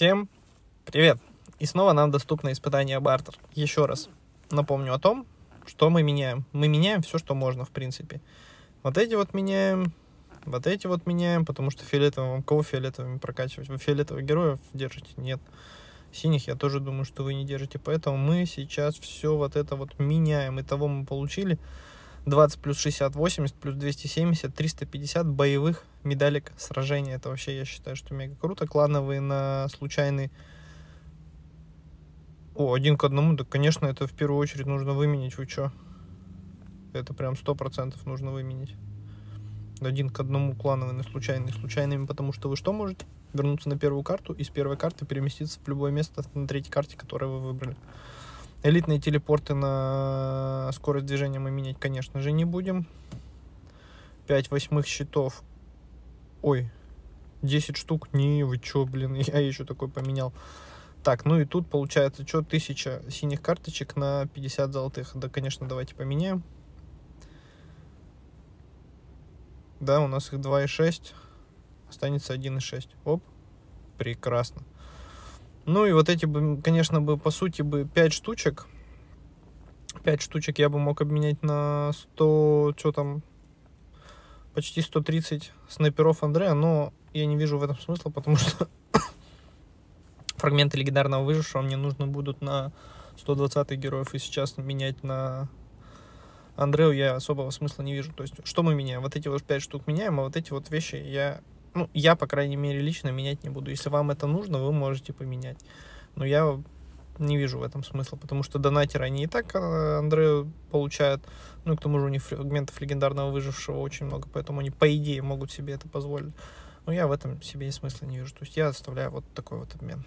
Всем привет! И снова нам доступно испытание бартер. Еще раз напомню о том, что мы меняем. Мы меняем все, что можно, в принципе. Вот эти вот меняем, вот эти вот меняем, потому что фиолетовым, кого фиолетовыми прокачивать? Вы фиолетовых героев держите? Нет. Синих я тоже думаю, что вы не держите, поэтому мы сейчас все вот это вот меняем. и того мы получили 20 плюс 60, 80 плюс 270, 350 боевых медалек сражения. Это вообще, я считаю, что мега круто. Клановые на случайный... О, один к одному, да, конечно, это в первую очередь нужно выменить, вы чё? Это прям 100% нужно выменить. Один к одному клановый на случайный, случайными, потому что вы что можете? Вернуться на первую карту и с первой карты переместиться в любое место на третьей карте, которую вы выбрали. Элитные телепорты на скорость движения мы менять, конечно же, не будем. 5 восьмых щитов. Ой, 10 штук. Не, вы чё, блин, я еще такой поменял. Так, ну и тут получается, что, 1000 синих карточек на 50 золотых. Да, конечно, давайте поменяем. Да, у нас их 2,6. Останется 1,6. Оп, прекрасно. Ну и вот эти бы, конечно, бы по сути бы 5 штучек. 5 штучек я бы мог обменять на 100, что там, почти 130 снайперов Андрея, но я не вижу в этом смысла, потому что фрагменты легендарного выжившего мне нужны будут на 120 героев, и сейчас менять на Андрею я особого смысла не вижу. То есть, что мы меняем? Вот эти вот 5 штук меняем, а вот эти вот вещи я ну, я, по крайней мере, лично менять не буду. Если вам это нужно, вы можете поменять. Но я не вижу в этом смысла, потому что донатеры они и так э, Андрею получают. Ну, и к тому же у них фрагментов легендарного выжившего очень много, поэтому они, по идее, могут себе это позволить. Но я в этом себе и смысла не вижу. То есть я оставляю вот такой вот обмен.